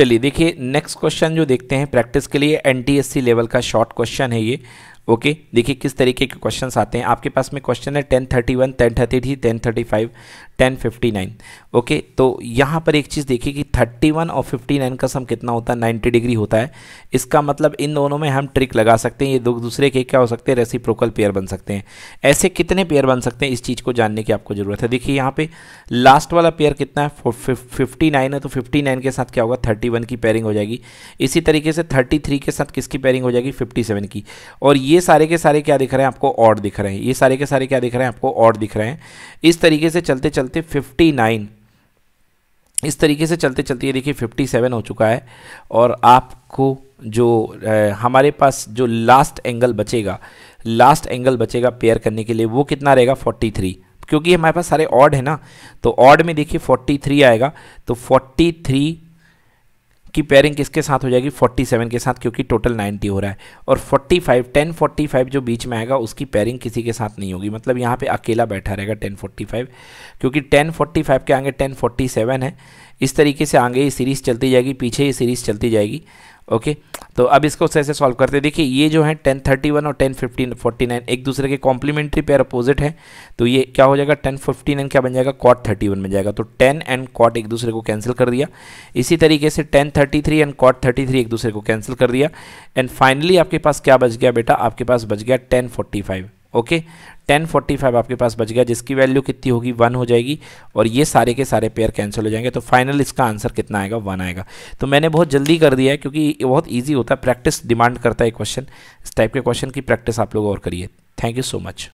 चलिए देखिए next question जो देखते हैं प्रैक्टिस के लिए एनटीएससी लेवल का शॉर्ट क्वेश्चन है ये ओके देखिए किस तरीके के क्वेश्चंस आते हैं आपके पास में क्वेश्चन है ten thirty one ten thirty three ten thirty five ten fifty nine okay तो यहाँ पर एक चीज़ देखिए कि थर्टी वन और फिफ्टी नाइन का सम कितना होता है नाइन्टी डिग्री होता है इसका मतलब इन दोनों में हम ट्रिक लगा सकते हैं ये दो दूसरे के क्या हो सकते हैं रेसी पेयर बन सकते हैं ऐसे कितने पेयर बन सकते हैं इस चीज़ को जानने की आपको ज़रूरत है देखिए यहाँ पे लास्ट वाला पेयर कितना है फिफ्टी नाइन है तो फिफ्टी नाइन के साथ क्या होगा थर्टी वन की पेयरिंग हो जाएगी इसी तरीके से थर्टी थ्री के साथ किसकी पेयरिंग हो जाएगी फिफ्टी सेवन की और ये सारे के सारे क्या दिख रहे हैं आपको और दिख रहे हैं ये सारे के सारे क्या दिख रहे हैं आपको और दिख रहे हैं इस तरीके से चलते चलते फिफ्टी नाइन इस तरीके से चलते चलते ये देखिए फिफ्टी सेवन हो चुका है और आपको जो ए, हमारे पास जो लास्ट एंगल बचेगा लास्ट एंगल बचेगा पेयर करने के लिए वो कितना रहेगा फोर्टी थ्री क्योंकि हमारे पास सारे ऑड है ना तो ऑड में देखिए फोर्टी थ्री आएगा तो फोर्टी थ्री की पेयरिंग किसके साथ हो जाएगी 47 के साथ क्योंकि टोटल 90 हो रहा है और 45 10 45 जो बीच में आएगा उसकी पेयरिंग किसी के साथ नहीं होगी मतलब यहाँ पे अकेला बैठा रहेगा 1045 क्योंकि 1045 के आगे 1047 है इस तरीके से आगे ये सीरीज़ चलती जाएगी पीछे ये सीरीज़ चलती जाएगी ओके तो अब इसको कैसे सॉल्व करते हैं देखिए ये जो है टेन थर्टी वन और टेन फिफ्टीन फोर्टी नाइन एक दूसरे के कॉम्प्लीमेंट्री पेयर अपोजिट है तो ये क्या हो जाएगा टेन फिफ्टी नाइन क्या बन जाएगा कॉट थर्टी वन बन जाएगा तो टेन एंड कॉट एक दूसरे को कैंसिल कर दिया इसी तरीके से टेन थर्टी थ्री एंड कॉट थर्टी थ्री एक दूसरे को कैंसिल कर दिया एंड फाइनली आपके पास क्या बच गया बेटा आपके पास बच गया ten forty five okay ten forty five आपके पास बच गया जिसकी वैल्यू कितनी होगी वन हो जाएगी और ये सारे के सारे पेयर कैंसिल हो जाएंगे तो फाइनल इसका आंसर कितना आएगा वन आएगा तो मैंने बहुत जल्दी कर दिया है क्योंकि ये बहुत ईजी होता है प्रैक्टिस डिमांड करता है क्वेश्चन इस टाइप के क्वेश्चन की प्रैक्टिस आप लोग और करिए थैंक यू सो मच